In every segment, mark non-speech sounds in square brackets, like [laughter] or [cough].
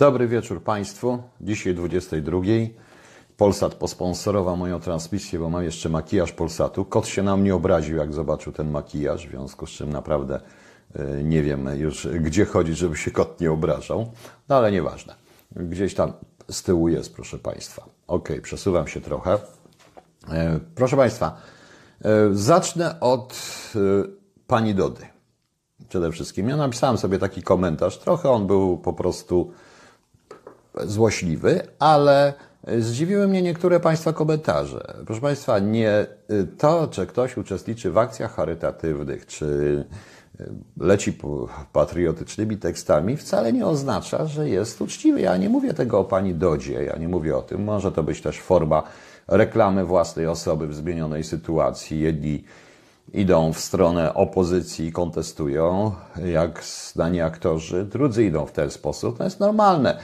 Dobry wieczór Państwu. Dzisiaj 22. Polsat posponsorował moją transmisję, bo mam jeszcze makijaż Polsatu. Kot się na mnie obraził, jak zobaczył ten makijaż, w związku z czym naprawdę e, nie wiem już, gdzie chodzić, żeby się kot nie obrażał. No ale nieważne. Gdzieś tam z tyłu jest, proszę Państwa. Ok, przesuwam się trochę. E, proszę Państwa, e, zacznę od pani Dody. Przede wszystkim. Ja napisałem sobie taki komentarz. Trochę on był po prostu złośliwy, ale Zdziwiły mnie niektóre Państwa komentarze. Proszę Państwa, nie y, to, czy ktoś uczestniczy w akcjach charytatywnych, czy y, leci patriotycznymi tekstami, wcale nie oznacza, że jest uczciwy. Ja nie mówię tego o Pani Dodzie, ja nie mówię o tym. Może to być też forma reklamy własnej osoby w zmienionej sytuacji. Jedni idą w stronę opozycji i kontestują, jak znani aktorzy, drudzy idą w ten sposób. To jest normalne.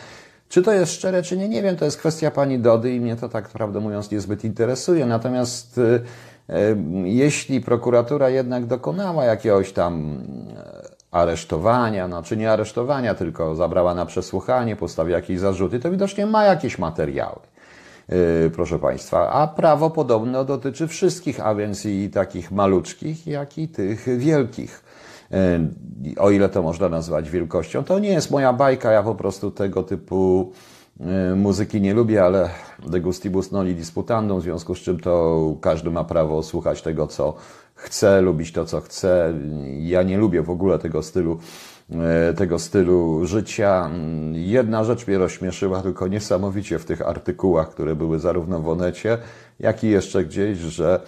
Czy to jest szczere, czy nie, nie wiem. To jest kwestia pani Dody i mnie to tak prawdę mówiąc niezbyt interesuje. Natomiast y, y, jeśli prokuratura jednak dokonała jakiegoś tam e, aresztowania, no czy nie aresztowania, tylko zabrała na przesłuchanie, postawiła jakieś zarzuty, to widocznie ma jakieś materiały. Y, proszę Państwa, a prawo podobno dotyczy wszystkich, a więc i takich maluczkich, jak i tych wielkich. E, o ile to można nazwać wielkością. To nie jest moja bajka, ja po prostu tego typu e, muzyki nie lubię, ale de gustibus noli disputandum, w związku z czym to każdy ma prawo słuchać tego, co chce, lubić to, co chce. Ja nie lubię w ogóle tego stylu e, tego stylu życia. Jedna rzecz mnie rozśmieszyła tylko niesamowicie w tych artykułach, które były zarówno w Onecie, jak i jeszcze gdzieś, że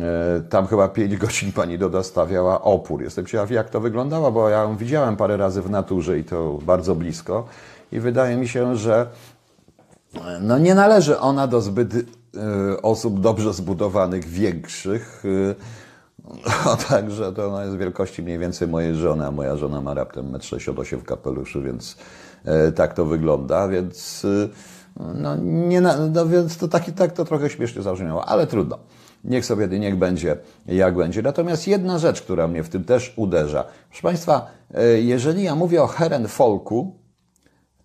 E, tam chyba 5 [laughs] godzin pani Doda stawiała opór. Jestem ciekaw, jak to wyglądało, bo ja ją widziałem parę razy w naturze i to bardzo blisko. I wydaje mi się, że e, no nie należy ona do zbyt e, osób dobrze zbudowanych, większych. no, [laughs] także to ona no, jest wielkości mniej więcej mojej żony, a moja żona ma raptem 1,68 m w kapeluszu, więc tak to wygląda. Więc, no, nie, no, więc to taki, tak to trochę śmiesznie zabrzmiało, ale trudno. Niech sobie, niech będzie jak będzie. Natomiast jedna rzecz, która mnie w tym też uderza. Proszę Państwa, e, jeżeli ja mówię o Herrenfolku,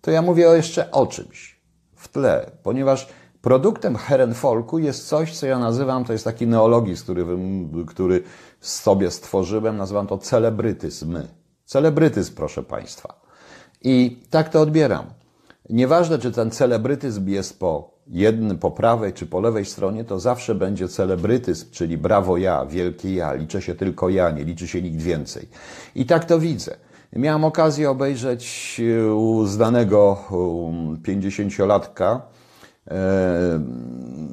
to ja mówię jeszcze o czymś w tle, ponieważ Produktem Herrenfolku jest coś, co ja nazywam, to jest taki neologizm, który, który sobie stworzyłem, nazywam to celebrytyzm. Celebrytyzm, proszę Państwa. I tak to odbieram. Nieważne, czy ten celebrytyzm jest po jednym, po prawej czy po lewej stronie, to zawsze będzie celebrytyzm, czyli brawo ja, wielkie ja, liczę się tylko ja, nie liczy się nikt więcej. I tak to widzę. Miałem okazję obejrzeć e, u znanego 50-latka e,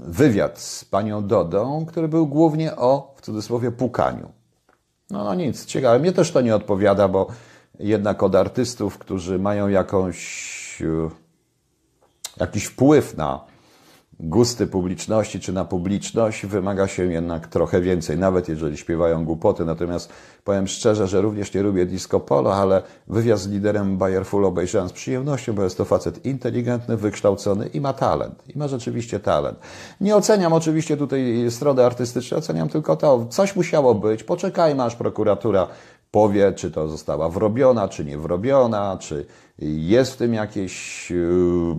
wywiad z panią Dodą, który był głównie o, w cudzysłowie, pukaniu. No, no nic, ciekawe. Mnie też to nie odpowiada, bo jednak od artystów, którzy mają jakąś e, jakiś wpływ na gusty publiczności czy na publiczność wymaga się jednak trochę więcej, nawet jeżeli śpiewają głupoty. Natomiast powiem szczerze, że również nie lubię disco polo, ale wywiad z liderem Bayer Full obejrzałem z przyjemnością, bo jest to facet inteligentny, wykształcony i ma talent. I ma rzeczywiście talent. Nie oceniam oczywiście tutaj strony artystycznej, oceniam tylko to. Coś musiało być, poczekajmy aż prokuratura powie, czy to została wrobiona, czy nie wrobiona, czy jest w tym jakieś y,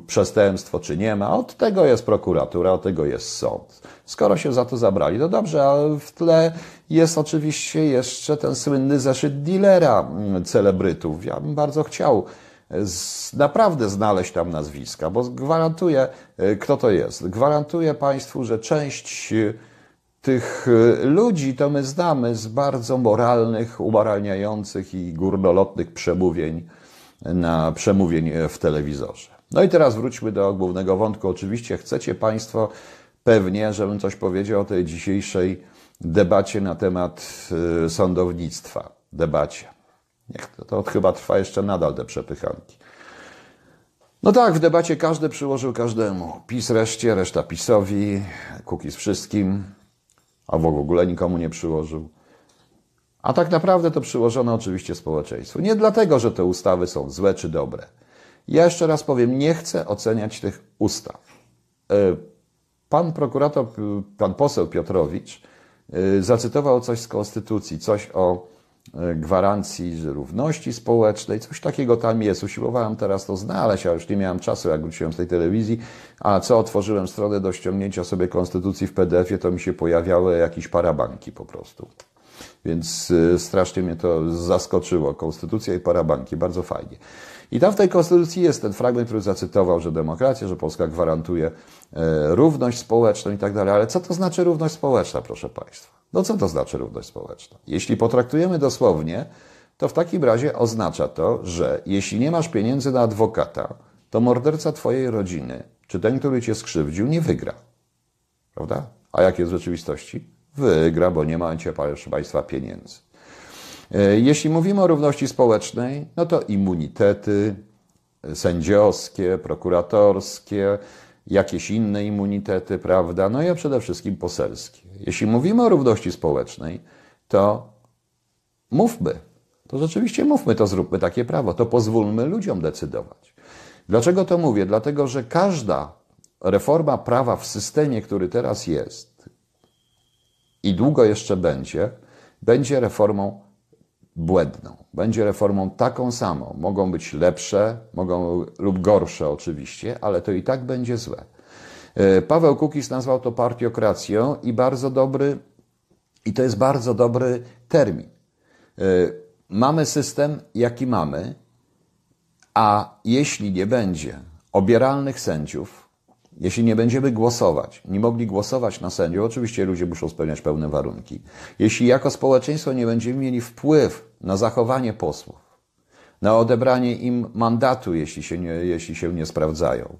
przestępstwo, czy nie ma. Od tego jest prokuratura, od tego jest sąd. Skoro się za to zabrali, to dobrze, ale w tle jest oczywiście jeszcze ten słynny zeszyt dealera mm, celebrytów. Ja bym bardzo chciał e, naprawdę znaleźć tam nazwiska, bo gwarantuję, e, kto to jest. Gwarantuję Państwu, że część tych e, ludzi to my znamy z bardzo moralnych, umaralniających i górnolotnych przemówień na przemówień e, w telewizorze. No i teraz wróćmy do głównego wątku. Oczywiście chcecie Państwo pewnie, żebym coś powiedział o tej dzisiejszej debacie na temat e, sądownictwa. Debacie. Niech to, to chyba trwa jeszcze nadal te przepychanki. No tak, w debacie każdy przyłożył każdemu. PiS reszcie, reszta PiSowi, Kukiz wszystkim albo w ogóle nikomu nie przyłożył. A tak naprawdę to przyłożono oczywiście społeczeństwu. Nie dlatego, że te ustawy są złe czy dobre. Ja jeszcze raz powiem, nie chcę oceniać tych ustaw. E, pan prokurator, pan poseł Piotrowicz e, zacytował coś z konstytucji, coś o E, gwarancji równości społecznej, coś takiego tam jest. Usiłowałem teraz to znaleźć, a już nie miałem czasu, jak wróciłem z tej telewizji. A co otworzyłem stronę do ściągnięcia sobie konstytucji w PDF-ie, to mi się pojawiały jakieś parabanki po prostu. Więc e, strasznie mnie to zaskoczyło. Konstytucja i parabanki, bardzo fajnie. I tam w tej konstytucji jest ten fragment, który zacytował, że demokracja, że Polska gwarantuje e, równość społeczną i tak dalej. Ale co to znaczy równość społeczna, proszę Państwa? No co to znaczy równość społeczna? Jeśli potraktujemy dosłownie, to w takim razie oznacza to, że jeśli nie masz pieniędzy na adwokata, to morderca twojej rodziny, czy ten, który cię skrzywdził, nie wygra. Prawda? A jak jest w rzeczywistości? Wygra, bo nie macie, proszę Państwa, pieniędzy. E, jeśli mówimy o równości społecznej, no to immunitety e, sędziowskie, prokuratorskie, jakieś inne immunitety, prawda? No i a przede wszystkim poselskie. Jeśli mówimy o równości społecznej, to mówmy. To rzeczywiście mówmy, to zróbmy takie prawo, to pozwólmy ludziom decydować. Dlaczego to mówię? Dlatego, że każda reforma prawa w systemie, który teraz jest i długo jeszcze będzie, będzie reformą błędną. Będzie reformą taką samą. Mogą być lepsze, mogą lub gorsze oczywiście, ale to i tak będzie złe. E, Paweł Kukis nazwał to partiokracją i bardzo dobry, i to jest bardzo dobry termin. E, mamy system, jaki mamy, a jeśli nie będzie obieralnych sędziów, jeśli nie będziemy głosować, nie mogli głosować na sędziów, oczywiście ludzie muszą spełniać pełne warunki. Jeśli jako społeczeństwo nie będziemy mieli wpływ na zachowanie posłów, na odebranie im mandatu, jeśli się nie, jeśli się nie sprawdzają,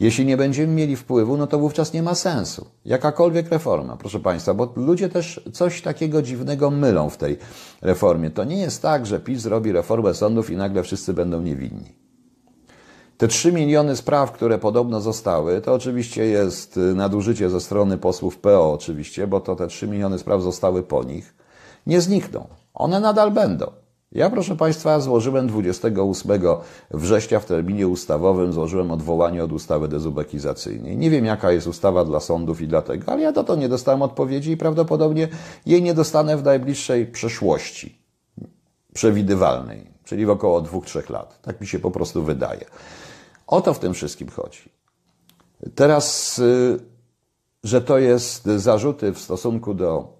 jeśli nie będziemy mieli wpływu, no to wówczas nie ma sensu. Jakakolwiek reforma, proszę Państwa, bo ludzie też coś takiego dziwnego mylą w tej reformie. To nie jest tak, że PiS zrobi reformę sądów i nagle wszyscy będą niewinni. Te 3 miliony spraw, które podobno zostały, to oczywiście jest y, nadużycie ze strony posłów PO, oczywiście, bo to te 3 miliony spraw zostały po nich, nie znikną. One nadal będą. Ja, proszę Państwa, złożyłem 28 września w terminie ustawowym, złożyłem odwołanie od ustawy dezubekizacyjnej. Nie wiem, jaka jest ustawa dla sądów i dlatego, ale ja do to nie dostałem odpowiedzi i prawdopodobnie jej nie dostanę w najbliższej przeszłości przewidywalnej, czyli w około 2-3 lat. Tak mi się po prostu wydaje. O to w tym wszystkim chodzi. Teraz, y, że to jest zarzuty w stosunku do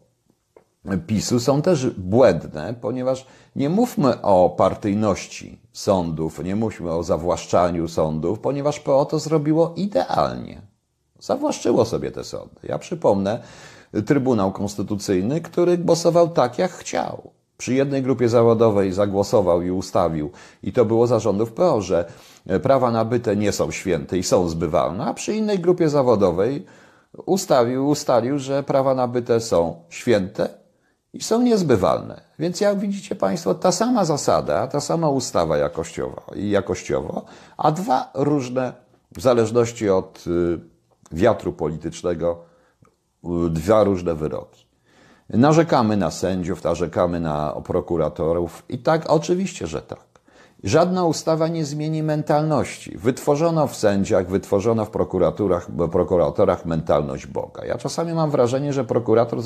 PiSu są też błędne, ponieważ nie mówmy o partyjności sądów, nie mówmy o zawłaszczaniu sądów, ponieważ PO to zrobiło idealnie. Zawłaszczyło sobie te sądy. Ja przypomnę Trybunał Konstytucyjny, który głosował tak, jak chciał. Przy jednej grupie zawodowej zagłosował i ustawił, i to było zarządów PO, że E, prawa nabyte nie są święte i są zbywalne, a przy innej grupie zawodowej ustawił, ustalił, że prawa nabyte są święte i są niezbywalne. Więc jak widzicie Państwo, ta sama zasada, ta sama ustawa i jakościowo a dwa różne, w zależności od y, wiatru politycznego, dwa różne wyroki. Narzekamy na sędziów, narzekamy na prokuratorów i tak, oczywiście, że tak. Żadna ustawa nie zmieni mentalności. Wytworzono w sędziach, wytworzono w prokuraturach, prokuratorach mentalność Boga. Ja czasami mam wrażenie, że prokurator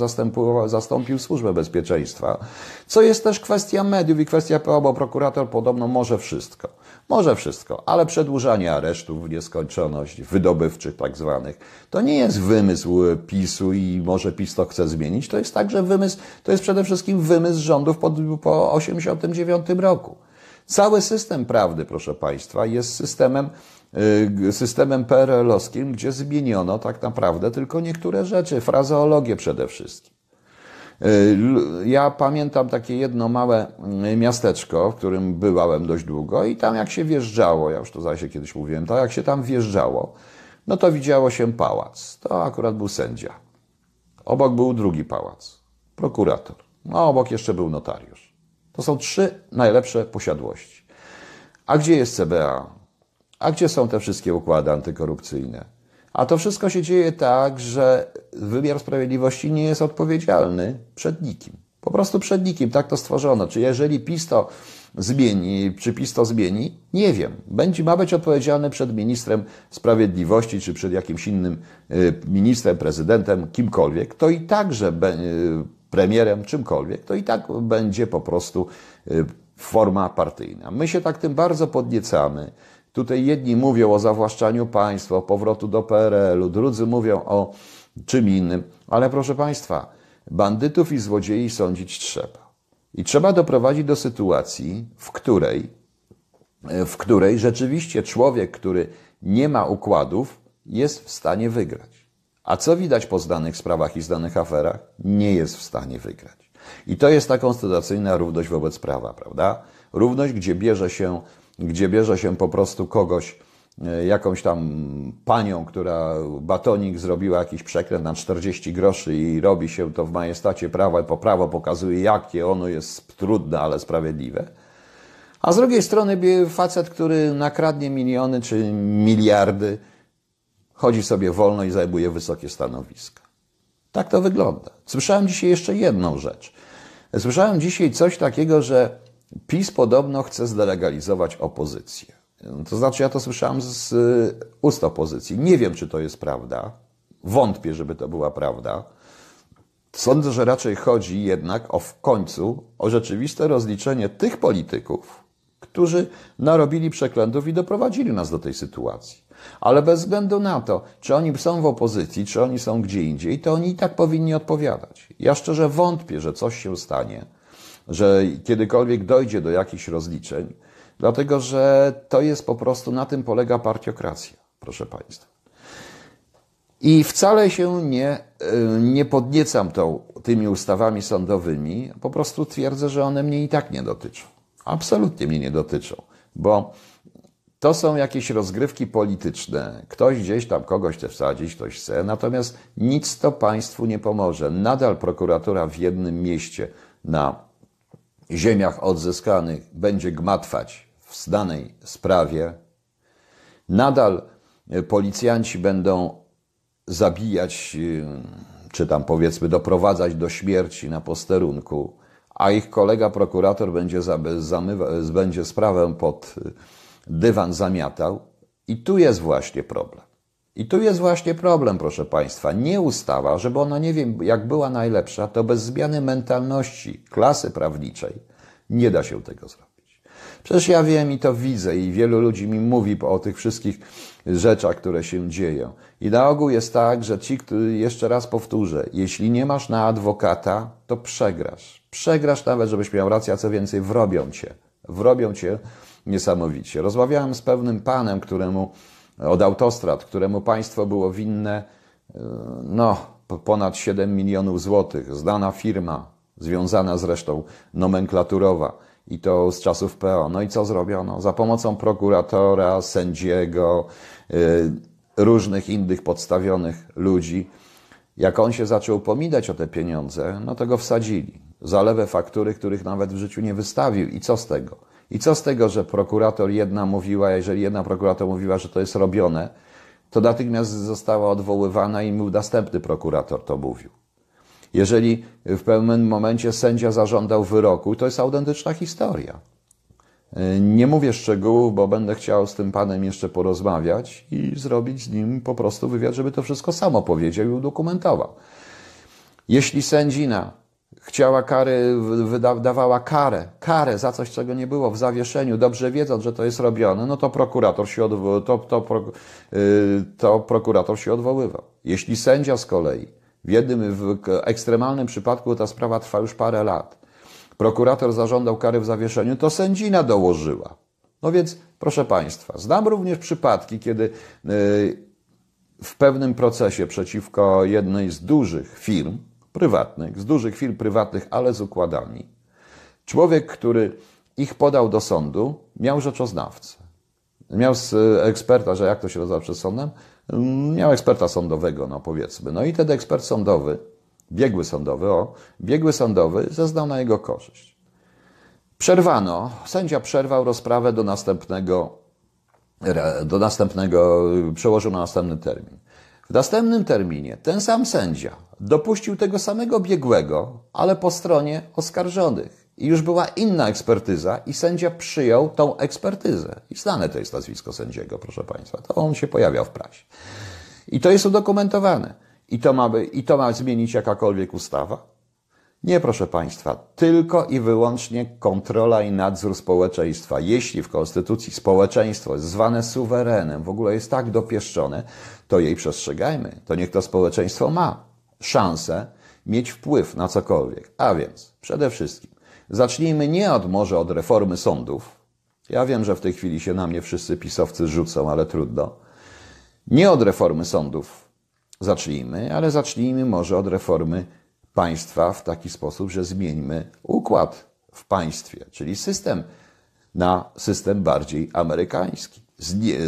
zastąpił służbę bezpieczeństwa, co jest też kwestia mediów i kwestia PO, bo prokurator podobno może wszystko. Może wszystko, ale przedłużanie aresztów w nieskończoność, wydobywczych tak zwanych, to nie jest wymysł PiSu i może PiS to chce zmienić. To jest także wymysł, to jest przede wszystkim wymysł rządów po, 1989 roku. Cały system prawdy, proszę Państwa, jest systemem, y, systemem PRL-owskim, gdzie zmieniono tak naprawdę tylko niektóre rzeczy, frazeologię przede wszystkim. Y, ja pamiętam takie jedno małe y, miasteczko, w którym bywałem dość długo i tam jak się wjeżdżało, ja już to zaś kiedyś mówiłem, to jak się tam wjeżdżało, no to widziało się pałac. To akurat był sędzia. Obok był drugi pałac, prokurator. No, obok jeszcze był notariusz. To są trzy najlepsze posiadłości. A gdzie jest CBA? A gdzie są te wszystkie układy antykorupcyjne? A to wszystko się dzieje tak, że wymiar sprawiedliwości nie jest odpowiedzialny przed nikim. Po prostu przed nikim, tak to stworzono. Czy jeżeli pisto zmieni, czy pisto zmieni, nie wiem. Będzie, ma być odpowiedzialny przed ministrem sprawiedliwości, czy przed jakimś innym y, ministrem, prezydentem, kimkolwiek. To i także premierem, czymkolwiek, to i tak będzie po prostu y, forma partyjna. My się tak tym bardzo podniecamy. Tutaj jedni mówią o zawłaszczaniu państwa, o powrotu do PRL-u, drudzy mówią o czym innym, ale proszę Państwa, bandytów i złodziei sądzić trzeba. I trzeba doprowadzić do sytuacji, w której, y, w której rzeczywiście człowiek, który nie ma układów, jest w stanie wygrać. A co widać po zdanych sprawach i zdanych aferach? Nie jest w stanie wygrać. I to jest ta konstytucyjna równość wobec prawa, prawda? Równość, gdzie bierze się, gdzie bierze się po prostu kogoś, e, jakąś tam panią, która batonik zrobiła jakiś przekręt na 40 groszy i robi się to w majestacie prawa, po prawo pokazuje, jakie ono jest trudne, ale sprawiedliwe. A z drugiej strony facet, który nakradnie miliony czy miliardy chodzi sobie wolno i zajmuje wysokie stanowiska. Tak to wygląda. Słyszałem dzisiaj jeszcze jedną rzecz. Słyszałem dzisiaj coś takiego, że PiS podobno chce zdelegalizować opozycję. To znaczy, ja to słyszałem z ust opozycji. Nie wiem, czy to jest prawda. Wątpię, żeby to była prawda. Sądzę, że raczej chodzi jednak o w końcu o rzeczywiste rozliczenie tych polityków, którzy narobili przeklętów i doprowadzili nas do tej sytuacji. Ale bez względu na to, czy oni są w opozycji, czy oni są gdzie indziej, to oni i tak powinni odpowiadać. Ja szczerze wątpię, że coś się stanie, że kiedykolwiek dojdzie do jakichś rozliczeń, dlatego że to jest po prostu, na tym polega partiokracja, proszę Państwa. I wcale się nie, y, nie podniecam tą, tymi ustawami sądowymi, po prostu twierdzę, że one mnie i tak nie dotyczą. Absolutnie mnie nie dotyczą, bo to są jakieś rozgrywki polityczne. Ktoś gdzieś tam kogoś chce wsadzić, ktoś chce. Natomiast nic to państwu nie pomoże. Nadal prokuratura w jednym mieście na ziemiach odzyskanych będzie gmatwać w danej sprawie. Nadal e, policjanci będą zabijać, e, czy tam powiedzmy doprowadzać do śmierci na posterunku, a ich kolega prokurator będzie, zamywa, będzie sprawę pod dywan zamiatał. I tu jest właśnie problem. I tu jest właśnie problem, proszę Państwa. Nie ustawa, żeby ona, nie wiem, jak była najlepsza, to bez zmiany mentalności klasy prawniczej nie da się tego zrobić. Przecież ja wiem i to widzę i wielu ludzi mi mówi o tych wszystkich rzeczach, które się dzieją. I na ogół jest tak, że ci, którzy, jeszcze raz powtórzę, jeśli nie masz na adwokata, to przegrasz. Przegrasz nawet, żebyś miał rację, a co więcej, wrobią cię. Wrobią cię niesamowicie. Rozmawiałem z pewnym panem, któremu od autostrad, któremu państwo było winne e, no, ponad 7 milionów złotych. Znana firma, związana zresztą nomenklaturowa i to z czasów PO. No i co zrobiono? Za pomocą prokuratora, sędziego, e, różnych innych podstawionych ludzi, jak on się zaczął pomidać o te pieniądze, no to go wsadzili. Zalewę faktury, których nawet w życiu nie wystawił. I co z tego? I co z tego, że prokurator jedna mówiła, jeżeli jedna prokurator mówiła, że to jest robione, to natychmiast została odwoływana i następny prokurator to mówił. Jeżeli w pewnym momencie sędzia zażądał wyroku, to jest autentyczna historia. E, nie mówię szczegółów, bo będę chciał z tym panem jeszcze porozmawiać i zrobić z nim po prostu wywiad, żeby to wszystko samo powiedział i udokumentował. Jeśli sędzina Chciała kary, wydawała karę, karę za coś, czego nie było w zawieszeniu, dobrze wiedząc, że to jest robione, no to prokurator się, odwo- to, to, pro, y, to prokurator się odwoływał. Jeśli sędzia z kolei, w jednym w ekstremalnym przypadku ta sprawa trwa już parę lat, prokurator zażądał kary w zawieszeniu, to sędzina dołożyła. No więc, proszę Państwa, znam również przypadki, kiedy y, w pewnym procesie przeciwko jednej z dużych firm, prywatnych, z dużych firm prywatnych, ale z układami. Człowiek, który ich podał do sądu, miał rzeczoznawcę. Miał e, eksperta, że jak to się rozważa przed sądem? Mm, miał eksperta sądowego, no powiedzmy. No i ten ekspert sądowy, biegły sądowy, o, biegły sądowy zeznał na jego korzyść. Przerwano, sędzia przerwał rozprawę do następnego, do następnego, przełożył na następny termin. W następnym terminie ten sam sędzia dopuścił tego samego biegłego, ale po stronie oskarżonych. I już była inna ekspertyza i sędzia przyjął tą ekspertyzę. I znane to jest nazwisko sędziego, proszę Państwa. To on się pojawiał w prasie. I to jest udokumentowane. I to ma, i to ma zmienić jakakolwiek ustawa? Nie, proszę Państwa, tylko i wyłącznie kontrola i nadzór społeczeństwa. Jeśli w Konstytucji społeczeństwo jest zwane suwerenem, w ogóle jest tak dopieszczone, to jej przestrzegajmy. To niech to społeczeństwo ma szansę mieć wpływ na cokolwiek. A więc, przede wszystkim, zacznijmy nie od może od reformy sądów. Ja wiem, że w tej chwili się na mnie wszyscy pisowcy rzucą, ale trudno. Nie od reformy sądów zacznijmy, ale zacznijmy może od reformy państwa w taki sposób, że zmieńmy układ w państwie, czyli system na system bardziej amerykański.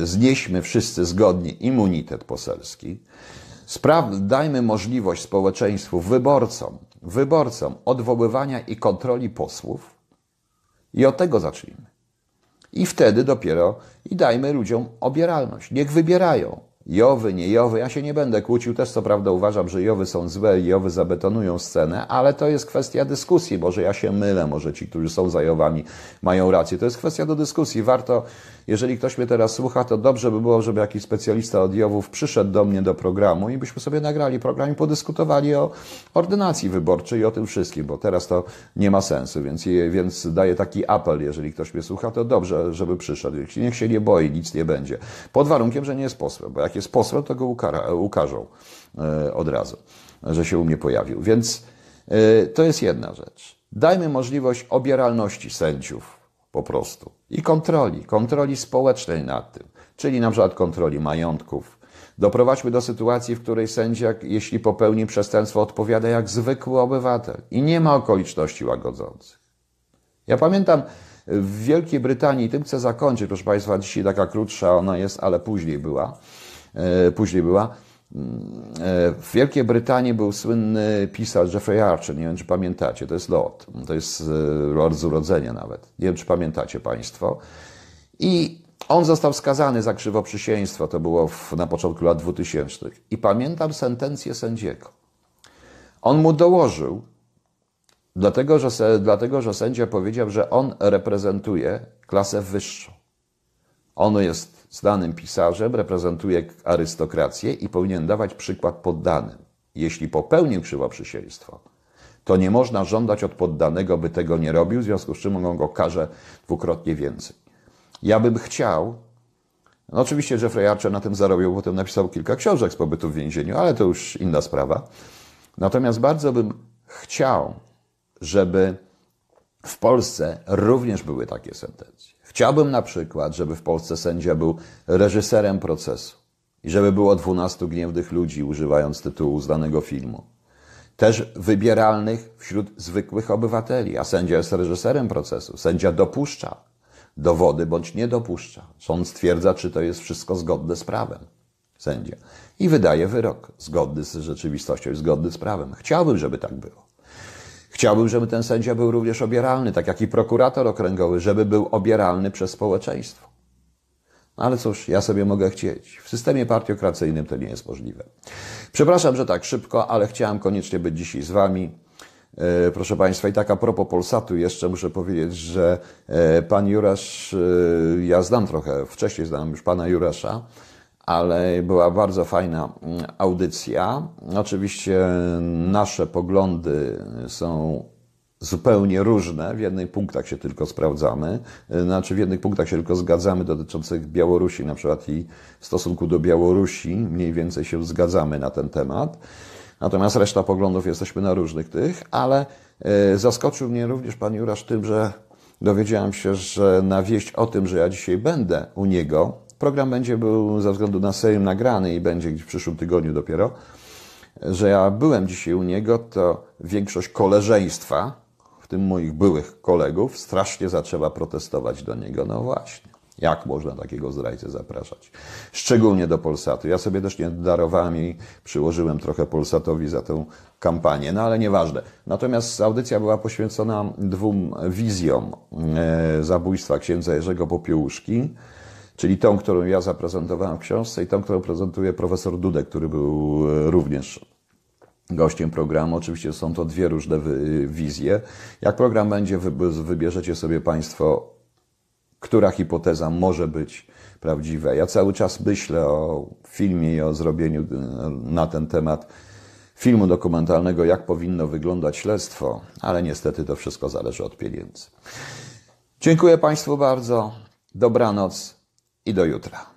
Znieśmy wszyscy zgodnie immunitet poselski, Spraw, dajmy możliwość społeczeństwu, wyborcom, wyborcom odwoływania i kontroli posłów i od tego zacznijmy. I wtedy dopiero i dajmy ludziom obieralność. Niech wybierają. Jowy, nie Jowy, ja się nie będę kłócił, też co prawda uważam, że Jowy są złe i Jowy zabetonują scenę, ale to jest kwestia dyskusji, może ja się mylę, może ci, którzy są za Jowami mają rację, to jest kwestia do dyskusji, warto jeżeli ktoś mnie teraz słucha, to dobrze by było, żeby jakiś specjalista od Jowów przyszedł do mnie do programu i byśmy sobie nagrali program i podyskutowali o ordynacji wyborczej i o tym wszystkim, bo teraz to nie ma sensu, więc, więc daję taki apel, jeżeli ktoś mnie słucha, to dobrze, żeby przyszedł. Niech się nie boi, nic nie będzie. Pod warunkiem, że nie jest posłem, bo jak jest posłem, to go ukara, ukażą e, od razu, że się u mnie pojawił. Więc e, to jest jedna rzecz. Dajmy możliwość obieralności sędziów po prostu. I kontroli, kontroli społecznej nad tym, czyli na przykład kontroli majątków. Doprowadźmy do sytuacji, w której sędzia, jeśli popełni przestępstwo, odpowiada jak zwykły obywatel i nie ma okoliczności łagodzących. Ja pamiętam w Wielkiej Brytanii, tym chcę zakończyć, proszę Państwa, dzisiaj taka krótsza ona jest, ale później była, e, później była, w Wielkiej Brytanii był słynny pisarz Jeffrey Archer, nie wiem czy pamiętacie, to jest Lord, to jest e, Lord z urodzenia nawet, nie wiem czy pamiętacie Państwo. I on został skazany za krzywoprzysięstwo, to było w, na początku lat 2000. I pamiętam sentencję sędziego. On mu dołożył, dlatego że, dlatego że sędzia powiedział, że on reprezentuje klasę wyższą. On jest Znanym pisarzem reprezentuje arystokrację i powinien dawać przykład poddanym. Jeśli popełnił krzywoprzysięstwo, to nie można żądać od poddanego, by tego nie robił, w związku z czym go karze dwukrotnie więcej. Ja bym chciał, no oczywiście Jeffrey Archer na tym zarobił, bo potem napisał kilka książek z pobytu w więzieniu, ale to już inna sprawa. Natomiast bardzo bym chciał, żeby w Polsce również były takie sentencje. Chciałbym na przykład, żeby w Polsce sędzia był reżyserem procesu i żeby było 12 gniewnych ludzi, używając tytułu z danego filmu. Też wybieralnych wśród zwykłych obywateli, a sędzia jest reżyserem procesu. Sędzia dopuszcza dowody bądź nie dopuszcza. Sąd stwierdza, czy to jest wszystko zgodne z prawem. Sędzia. I wydaje wyrok zgodny z rzeczywistością i zgodny z prawem. Chciałbym, żeby tak było. Chciałbym, żeby ten sędzia był również obieralny, tak jak i prokurator okręgowy, żeby był obieralny przez społeczeństwo. No ale cóż, ja sobie mogę chcieć. W systemie partiokracyjnym to nie jest możliwe. Przepraszam, że tak szybko, ale chciałem koniecznie być dzisiaj z Wami. E, proszę Państwa, i tak a propos Polsatu jeszcze muszę powiedzieć, że e, pan Jurasz, e, ja znam trochę, wcześniej znam już pana Jurasza, ale była bardzo fajna mm, audycja. Oczywiście nasze poglądy są zupełnie różne. W jednych punktach się tylko sprawdzamy, y, znaczy w jednych punktach się tylko zgadzamy dotyczących Białorusi, na przykład i w stosunku do Białorusi mniej więcej się zgadzamy na ten temat. Natomiast reszta poglądów jesteśmy na różnych tych, ale y, zaskoczył mnie również pan Jurasz tym, że dowiedziałem się, że na wieść o tym, że ja dzisiaj będę u niego Program będzie był ze względu na Sejm nagrany i będzie gdzieś w przyszłym tygodniu dopiero. Że ja byłem dzisiaj u niego, to większość koleżeństwa, w tym moich byłych kolegów, strasznie zaczęła protestować do niego. No właśnie. Jak można takiego zdrajcę zapraszać? Szczególnie do Polsatu. Ja sobie też nie darowałem i przyłożyłem trochę Polsatowi za tę kampanię, no ale nieważne. Natomiast audycja była poświęcona dwóm wizjom e, zabójstwa księdza Jerzego Popiełuszki czyli tą, którą ja zaprezentowałem w książce i tą, którą prezentuje profesor Dudek, który był e, również gościem programu. Oczywiście są to dwie różne e, wizje. Jak program będzie, wybierzecie sobie Państwo, która hipoteza może być prawdziwa. Ja cały czas myślę o filmie i o zrobieniu e, na ten temat filmu dokumentalnego, jak powinno wyglądać śledztwo, ale niestety to wszystko zależy od pieniędzy. Dziękuję Państwu bardzo. Dobranoc i do jutra.